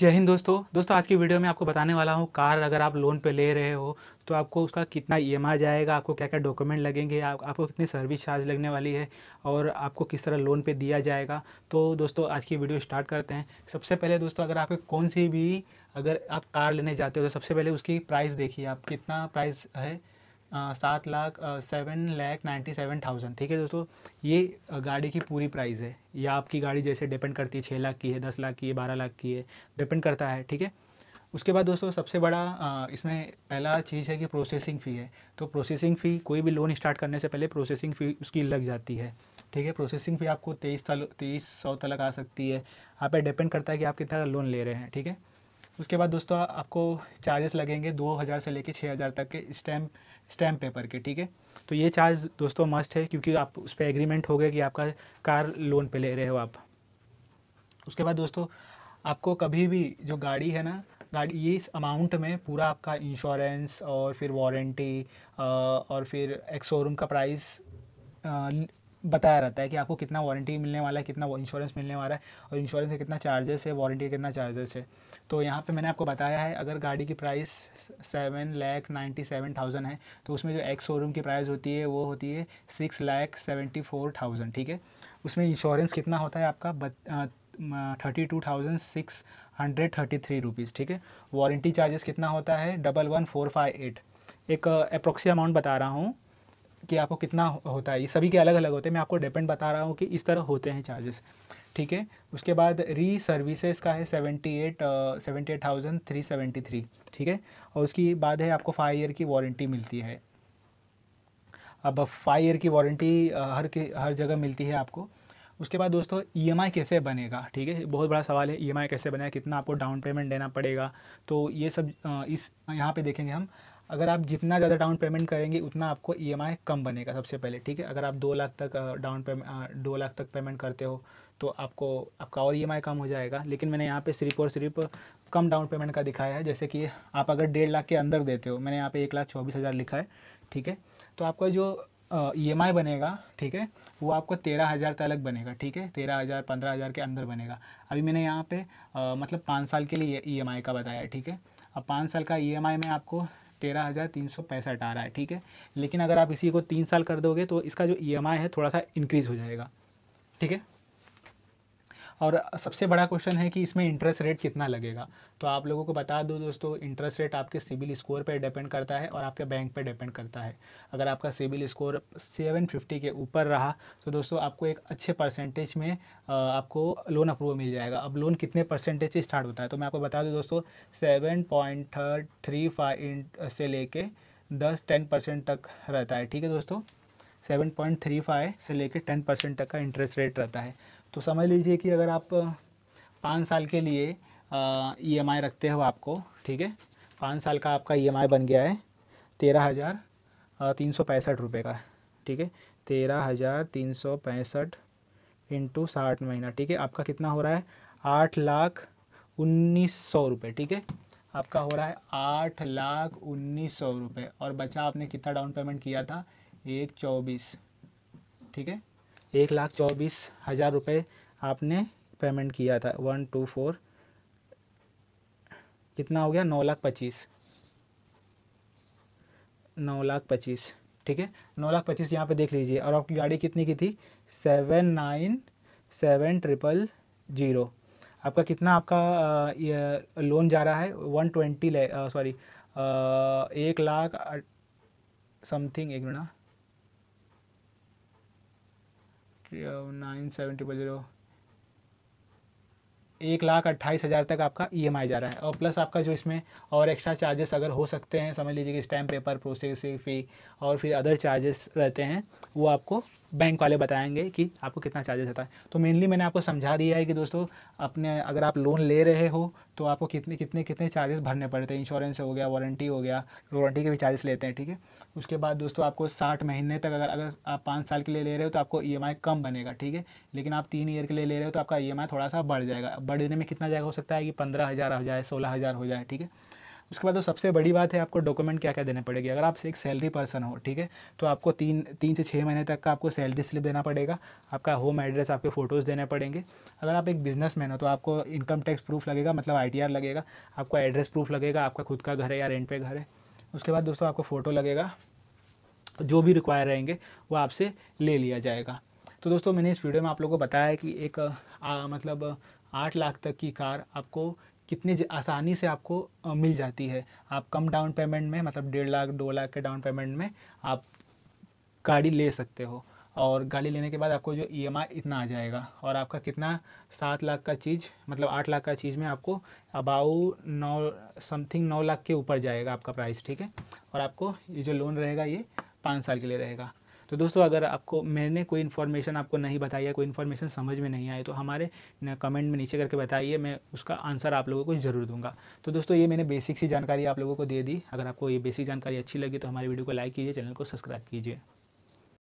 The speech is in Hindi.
जय हिंद दोस्तों दोस्तों आज की वीडियो में आपको बताने वाला हूँ कार अगर आप लोन पे ले रहे हो तो आपको उसका कितना ई एम आई जाएगा आपको क्या क्या डॉक्यूमेंट लगेंगे आप, आपको कितनी सर्विस चार्ज लगने वाली है और आपको किस तरह लोन पे दिया जाएगा तो दोस्तों आज की वीडियो स्टार्ट करते हैं सबसे पहले दोस्तों अगर आपके कौन सी भी अगर आप कार लेने जाते हो तो सबसे पहले उसकी प्राइस देखिए आप कितना प्राइस है सात lakh seven lakh ninety seven thousand ठीक है दोस्तों ये गाड़ी की पूरी प्राइस है या आपकी गाड़ी जैसे डिपेंड करती है छः लाख की है दस लाख की है बारह लाख की है डिपेंड करता है ठीक है उसके बाद दोस्तों सबसे बड़ा इसमें पहला चीज़ है कि प्रोसेसिंग फ़ी है तो प्रोसेसिंग फ़ी कोई भी लोन स्टार्ट करने से पहले प्रोसेसिंग फ़ी उसकी लग जाती है ठीक है प्रोसेसिंग फ़ी आपको तेईस साल तेईस सौ तक आ सकती है आप पर डिपेंड करता है कि आप कितना लोन ले रहे हैं ठीक है उसके बाद दोस्तों आपको चार्जेस लगेंगे दो हज़ार से लेके छः हज़ार तक के स्टैम्प स्टैम्प पेपर के ठीक है तो ये चार्ज दोस्तों मस्ट है क्योंकि आप उस पर एग्रीमेंट हो गए कि आपका कार लोन पे ले रहे हो आप उसके बाद दोस्तों आपको कभी भी जो गाड़ी है ना गाड़ी ये इस अमाउंट में पूरा आपका इंश्योरेंस और फिर वारंटी और फिर एक शोरूम का प्राइस बताया रहता है कि आपको कितना वारंटी मिलने वाला है कितना इंश्योरेंस मिलने वाला है और इंश्योरेंस का कितना चार्जेस है वारंटी का कितना चार्जेस है तो यहाँ पे मैंने आपको बताया है अगर गाड़ी की price seven lakh ninety seven thousand है तो उसमें जो एक्स शोरूम की प्राइस होती है वो होती है six lakh seventy four thousand ठीक है उसमें इंश्योरेंस कितना होता है आपका thirty two thousand six hundred thirty three rupees ठीक है वारंटी चार्जेस कितना होता है double one four five eight एक अप्रोक्सी अमाउंट बता रहा हूँ कि आपको कितना होता है ये सभी के अलग अलग होते हैं मैं आपको डिपेंड बता रहा हूँ कि इस तरह होते हैं चार्जेस ठीक है उसके बाद री सर्विसेज का है seventy eight seventy eight thousand three seventy three ठीक है और उसकी बाद है आपको फाइव ईयर की वारंटी मिलती है अब फाइव ईयर की वारंटी हर के हर जगह मिलती है आपको उसके बाद दोस्तों ई e कैसे बनेगा ठीक है बहुत बड़ा सवाल है ई e कैसे बनेगा कितना आपको डाउन पेमेंट देना पड़ेगा तो ये सब इस यहाँ पे देखेंगे हम अगर आप जितना ज़्यादा डाउन पेमेंट करेंगे उतना आपको ई e कम बनेगा सबसे पहले ठीक है अगर आप दो लाख तक डाउन पेमेंट दो लाख तक पेमेंट करते हो तो आपको आपका और ई e कम हो जाएगा लेकिन मैंने यहाँ पे सिर्फ और सिर्फ कम डाउन पेमेंट का दिखाया है जैसे कि आप अगर डेढ़ लाख के अंदर देते हो मैंने यहाँ पे एक लाख चौबीस हज़ार लिखा है ठीक है तो आपका जो ई एम आई बनेगा ठीक है वो आपको तेरह हज़ार तक बनेगा ठीक है तेरह हज़ार पंद्रह हज़ार के अंदर बनेगा अभी मैंने यहाँ पे आ, मतलब पाँच साल के लिए ई एम आई का बताया ठीक है अब पाँच साल का ई एम आई में आपको तेरह हज़ार तीन सौ पैंसठ आ रहा है ठीक है लेकिन अगर आप इसी को तीन साल कर दोगे तो इसका जो ई e है थोड़ा सा इंक्रीज़ हो जाएगा ठीक है और सबसे बड़ा क्वेश्चन है कि इसमें इंटरेस्ट रेट कितना लगेगा तो आप लोगों को बता दो दोस्तों इंटरेस्ट रेट आपके सिबिल स्कोर पर डिपेंड करता है और आपके बैंक पर डिपेंड करता है अगर आपका सिबिल स्कोर 750 के ऊपर रहा तो दोस्तों आपको एक अच्छे परसेंटेज में आपको लोन अप्रूवल मिल जाएगा अब लोन कितने परसेंटेज से स्टार्ट होता है तो मैं आपको बता दूँ दोस्तों सेवन पॉइंट थ्री फाइव से लेके दस टेन परसेंट तक रहता है ठीक है दोस्तों 7.35 से लेकर 10 परसेंट तक का इंटरेस्ट रेट रहता है तो समझ लीजिए कि अगर आप पाँच साल के लिए ई एम आई रखते हो आपको ठीक है पाँच साल का आपका ई एम आई बन गया है तेरह हज़ार तीन सौ पैंसठ रुपये का ठीक है तेरह हज़ार तीन सौ पैंसठ इंटू साठ महीना ठीक है आपका कितना हो रहा है आठ लाख उन्नीस सौ रुपये ठीक है आपका हो रहा है आठ लाख उन्नीस सौ रुपये और बचा आपने कितना डाउन पेमेंट किया था एक चौबीस ठीक है एक लाख चौबीस हज़ार रुपये आपने पेमेंट किया था वन टू फोर कितना हो गया नौ लाख पच्चीस नौ लाख पच्चीस ठीक है नौ लाख पच्चीस यहाँ पे देख लीजिए और आपकी गाड़ी कितनी की थी seven nine seven triple zero आपका कितना आपका लोन जा रहा है वन ट्वेंटी सॉरी एक लाख समथिंग एक मिनट हाँ। नाइन सेवेंटी ट्रिपल ज़ीरो एक लाख अट्ठाईस हज़ार तक आपका ईएमआई e जा रहा है और प्लस आपका जो इसमें और एक्स्ट्रा चार्जेस अगर हो सकते हैं समझ लीजिए कि स्टैम्प पेपर प्रोसेसिंग फ़ी और फिर अदर चार्जेस रहते हैं वो आपको बैंक वाले बताएंगे कि आपको कितना चार्जेस रहता है तो मेनली मैंने आपको समझा दिया है कि दोस्तों अपने अगर आप लोन ले रहे हो तो आपको कितने कितने कितने चार्जेस भरने पड़ते हैं इंश्योरेंस हो गया वारंटी हो गया वारंटी के भी चार्जेस लेते हैं ठीक है उसके बाद दोस्तों आपको साठ महीने तक अगर अगर आप पाँच साल के लिए ले रहे हो तो आपको ई e कम बनेगा ठीक है लेकिन आप तीन ईयर के लिए ले रहे हो तो आपका ई e थोड़ा सा बढ़ जाएगा बढ़ने में कितना जाएगा हो सकता है कि पंद्रह हज़ार हो जाए सोलह हज़ार हो जाए ठीक है उसके बाद तो सबसे बड़ी बात है आपको डॉक्यूमेंट क्या क्या देने पड़ेगी अगर आप एक सैलरी पर्सन हो ठीक है तो आपको तीन तीन से छः महीने तक का आपको सैलरी स्लिप देना पड़ेगा आपका होम एड्रेस आपके फ़ोटोज़ देने पड़ेंगे अगर आप एक मैन हो तो आपको इनकम टैक्स प्रूफ लगेगा मतलब आई लगेगा आपको एड्रेस प्रूफ लगेगा आपका खुद का घर है या रेंट पे घर है उसके बाद दोस्तों आपको फ़ोटो लगेगा जो भी रिक्वायर रहेंगे वो आपसे ले लिया जाएगा तो दोस्तों मैंने इस वीडियो में आप लोगों को बताया कि एक आ, मतलब आठ लाख तक की कार आपको कितनी आसानी से आपको मिल जाती है आप कम डाउन पेमेंट में मतलब डेढ़ लाख दो लाख के डाउन पेमेंट में आप गाड़ी ले सकते हो और गाड़ी लेने के बाद आपको जो ई e इतना आ जाएगा और आपका कितना सात लाख का चीज़ मतलब आठ लाख का चीज़ में आपको अबाउ नौ समथिंग नौ लाख के ऊपर जाएगा आपका प्राइस ठीक है और आपको ये जो लोन रहेगा ये पाँच साल के लिए रहेगा तो दोस्तों अगर आपको मैंने कोई इन्फॉर्मेशन आपको नहीं बताई है कोई इन्फॉर्मेशन समझ में नहीं आई तो हमारे कमेंट में नीचे करके बताइए मैं उसका आंसर आप लोगों को जरूर दूंगा तो दोस्तों ये मैंने बेसिक सी जानकारी आप लोगों को दे दी अगर आपको ये बेसिक जानकारी अच्छी लगी तो हमारे वीडियो को लाइक कीजिए चैनल को सब्सक्राइब कीजिए